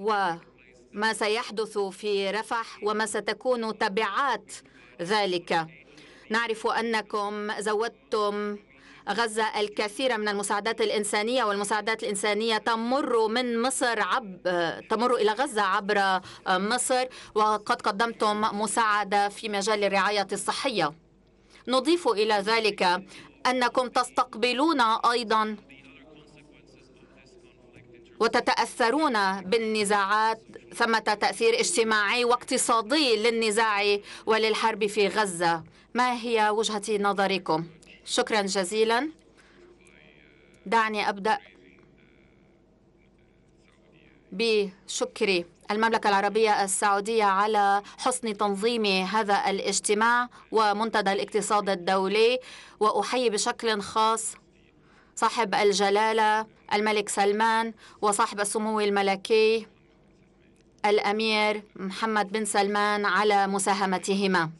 وما سيحدث في رفح وما ستكون تبعات ذلك نعرف أنكم زودتم غزة الكثير من المساعدات الإنسانية والمساعدات الإنسانية تمر من مصر عب... تمر إلى غزة عبر مصر وقد قدمتم مساعدة في مجال الرعاية الصحية نضيف إلى ذلك أنكم تستقبلون أيضا وتتأثرون بالنزاعات ثمة تأثير اجتماعي واقتصادي للنزاع وللحرب في غزة ما هي وجهة نظركم؟ شكرا جزيلا دعني أبدأ بشكري المملكة العربية السعودية على حسن تنظيم هذا الاجتماع ومنتدى الاقتصاد الدولي وأحيي بشكل خاص صاحب الجلالة الملك سلمان وصاحب السمو الملكي الأمير محمد بن سلمان على مساهمتهما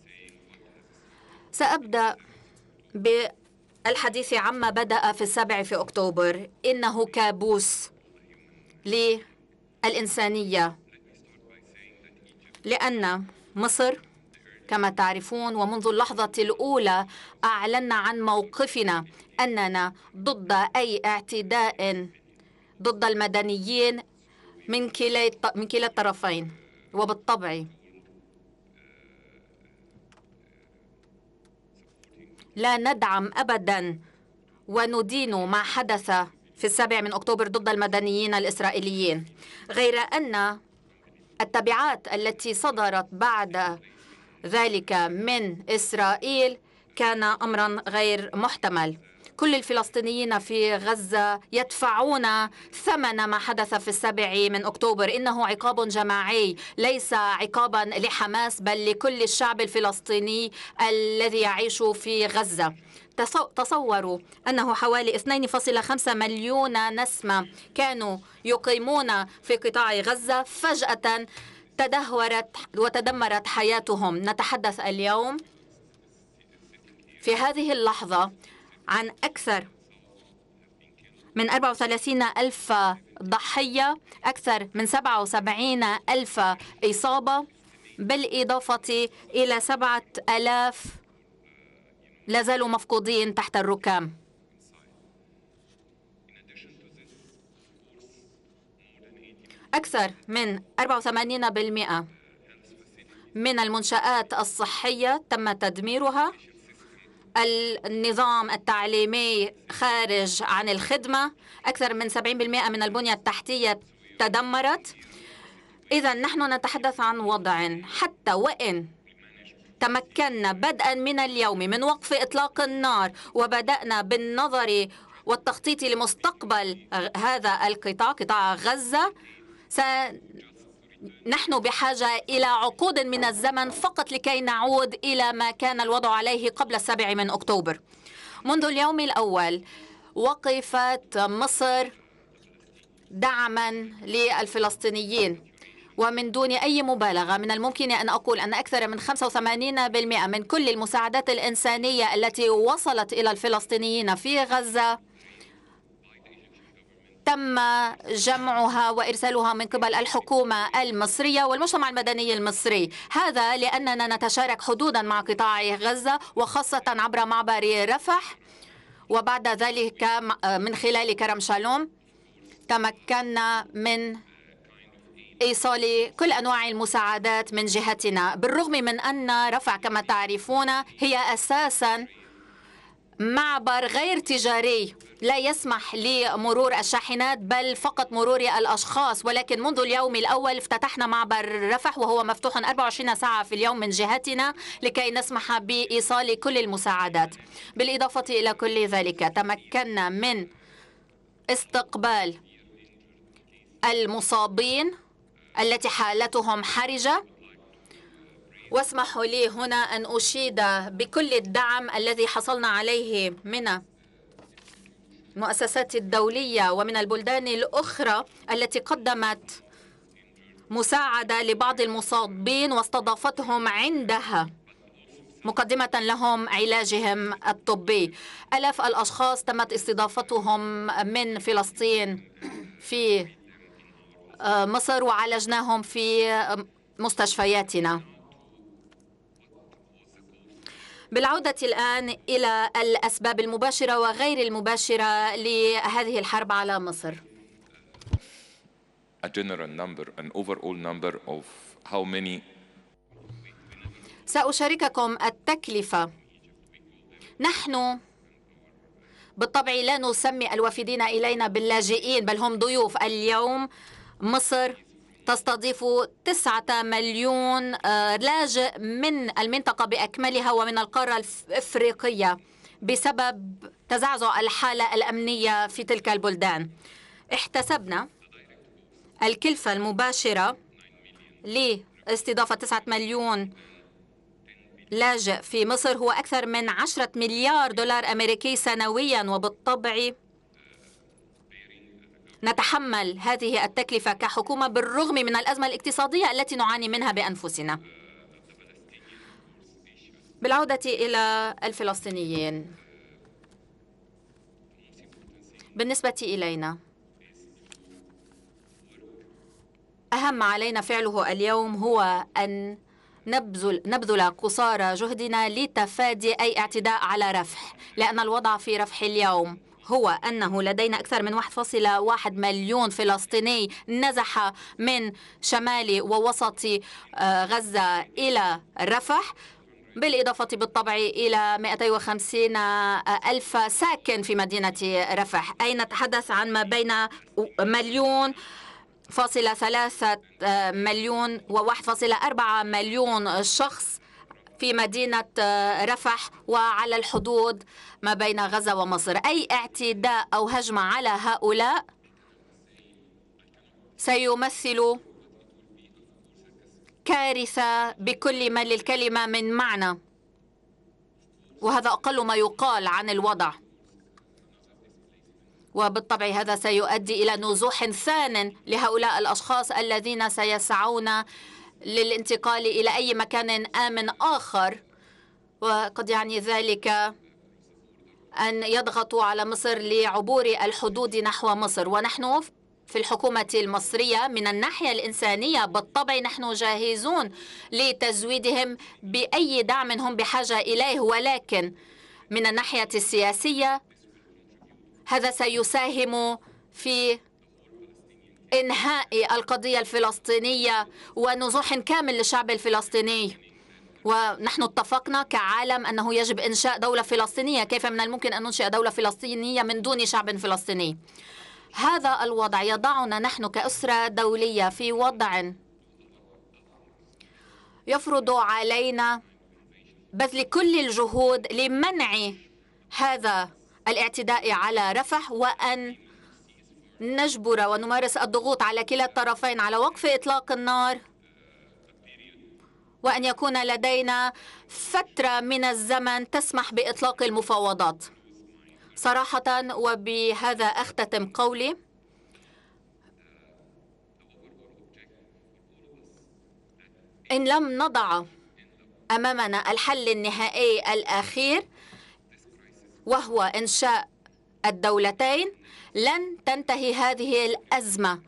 سأبدأ بالحديث عما بدأ في السابع في أكتوبر إنه كابوس للإنسانية لأن مصر كما تعرفون ومنذ اللحظة الأولى أعلنا عن موقفنا أننا ضد أي اعتداء ضد المدنيين من كلا من كلا الطرفين وبالطبع لا ندعم أبدا وندين ما حدث في السابع من أكتوبر ضد المدنيين الإسرائيليين غير أن التبعات التي صدرت بعد ذلك من إسرائيل كان أمرا غير محتمل كل الفلسطينيين في غزة يدفعون ثمن ما حدث في السابع من أكتوبر إنه عقاب جماعي ليس عقابا لحماس بل لكل الشعب الفلسطيني الذي يعيش في غزة تصوروا أنه حوالي 2.5 مليون نسمة كانوا يقيمون في قطاع غزة فجأة تدهورت وتدمرت حياتهم نتحدث اليوم في هذه اللحظة عن أكثر من 34 ألف ضحية أكثر من 77 ألف إصابة بالإضافة إلى 7 ألاف لا زالوا مفقودين تحت الركام أكثر من 84% من المنشآت الصحية تم تدميرها النظام التعليمي خارج عن الخدمة أكثر من 70% من البنية التحتية تدمرت إذا نحن نتحدث عن وضع حتى وإن تمكنا بدءا من اليوم من وقف إطلاق النار وبدأنا بالنظر والتخطيط لمستقبل هذا القطاع قطاع غزة نحن بحاجة إلى عقود من الزمن فقط لكي نعود إلى ما كان الوضع عليه قبل السابع من أكتوبر منذ اليوم الأول وقفت مصر دعما للفلسطينيين ومن دون أي مبالغة من الممكن أن أقول أن أكثر من 85% من كل المساعدات الإنسانية التي وصلت إلى الفلسطينيين في غزة تم جمعها وارسالها من قبل الحكومه المصريه والمجتمع المدني المصري، هذا لاننا نتشارك حدودا مع قطاع غزه وخاصه عبر معبر رفح وبعد ذلك من خلال كرم شالوم تمكنا من ايصال كل انواع المساعدات من جهتنا، بالرغم من ان رفح كما تعرفون هي اساسا معبر غير تجاري لا يسمح لمرور الشاحنات بل فقط مرور الأشخاص ولكن منذ اليوم الأول افتتحنا معبر رفح وهو مفتوح 24 ساعة في اليوم من جهتنا لكي نسمح بإيصال كل المساعدات بالإضافة إلى كل ذلك تمكنا من استقبال المصابين التي حالتهم حرجة واسمحوا لي هنا أن أشيد بكل الدعم الذي حصلنا عليه من المؤسسات الدولية ومن البلدان الأخرى التي قدمت مساعدة لبعض المصابين واستضافتهم عندها مقدمة لهم علاجهم الطبي ألاف الأشخاص تمت استضافتهم من فلسطين في آه، مصر وعالجناهم في آه، مستشفياتنا بالعودة الآن إلى الأسباب المباشرة وغير المباشرة لهذه الحرب على مصر a general number, an overall number of how many سأشارككم التكلفة نحن بالطبع لا نسمي الوافدين إلينا باللاجئين بل هم ضيوف اليوم مصر تستضيف تسعة مليون آه، لاجئ من المنطقة بأكملها ومن القارة الإفريقية بسبب تزعزع الحالة الأمنية في تلك البلدان احتسبنا الكلفة المباشرة لاستضافة تسعة مليون لاجئ في مصر هو أكثر من عشرة مليار دولار أمريكي سنويا وبالطبع نتحمل هذه التكلفة كحكومة بالرغم من الأزمة الاقتصادية التي نعاني منها بأنفسنا بالعودة إلى الفلسطينيين بالنسبة إلينا أهم ما علينا فعله اليوم هو أن نبذل, نبذل قصارى جهدنا لتفادي أي اعتداء على رفح لأن الوضع في رفح اليوم هو أنه لدينا أكثر من 1.1 مليون فلسطيني نزح من شمال ووسط آه، غزة إلى رفح بالإضافة بالطبع إلى 250 آه، ألف ساكن في مدينة رفح أي نتحدث عن ما بين مليون فاصلة ثلاثة آه، مليون وواحد فاصلة أربعة مليون شخص في مدينة آه، رفح وعلى الحدود ما بين غزة ومصر أي اعتداء أو هجمة على هؤلاء سيمثل كارثة بكل ما للكلمة من معنى وهذا أقل ما يقال عن الوضع وبالطبع هذا سيؤدي إلى نزوح ثان لهؤلاء الأشخاص الذين سيسعون للانتقال إلى أي مكان آمن آخر وقد يعني ذلك أن يضغطوا على مصر لعبور الحدود نحو مصر ونحن في الحكومة المصرية من الناحية الإنسانية بالطبع نحن جاهزون لتزويدهم بأي دعم هم بحاجة إليه ولكن من الناحية السياسية هذا سيساهم في إنهاء القضية الفلسطينية ونزوح كامل للشعب الفلسطيني ونحن اتفقنا كعالم أنه يجب إنشاء دولة فلسطينية كيف من الممكن أن ننشئ دولة فلسطينية من دون شعب فلسطيني هذا الوضع يضعنا نحن كأسرة دولية في وضع يفرض علينا بذل كل الجهود لمنع هذا الاعتداء على رفح وأن نجبر ونمارس الضغوط على كلا الطرفين على وقف إطلاق النار وأن يكون لدينا فترة من الزمن تسمح بإطلاق المفاوضات صراحة وبهذا أختتم قولي إن لم نضع أمامنا الحل النهائي الأخير وهو إنشاء الدولتين لن تنتهي هذه الأزمة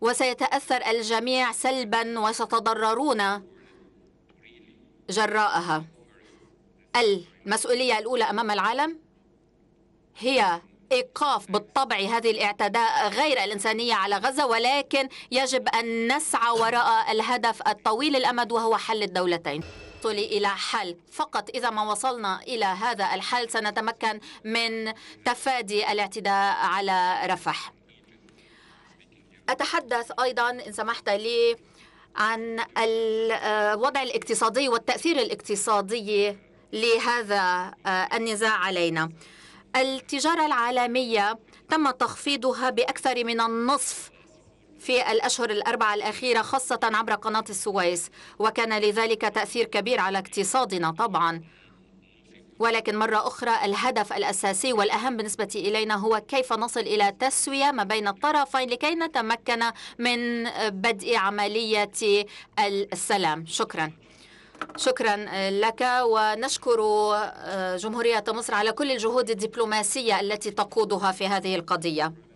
وسيتأثر الجميع سلبا وستضررون جراءها المسؤولية الأولى أمام العالم هي إيقاف بالطبع هذه الاعتداء غير الإنسانية على غزة ولكن يجب أن نسعى وراء الهدف الطويل الأمد وهو حل الدولتين التوصل إلى حل فقط إذا ما وصلنا إلى هذا الحل سنتمكن من تفادي الاعتداء على رفح أتحدث أيضا إن سمحت لي عن الوضع الاقتصادي والتأثير الاقتصادي لهذا آه، النزاع علينا التجارة العالمية تم تخفيضها بأكثر من النصف في الأشهر الأربعة الأخيرة خاصة عبر قناة السويس وكان لذلك تأثير كبير على اقتصادنا طبعا ولكن مرة أخرى الهدف الأساسي والأهم بالنسبة إلينا هو كيف نصل إلى تسوية ما بين الطرفين لكي نتمكن من بدء عملية السلام شكراً شكرا لك ونشكر آه، جمهورية مصر على كل الجهود الدبلوماسية التي تقودها في هذه القضية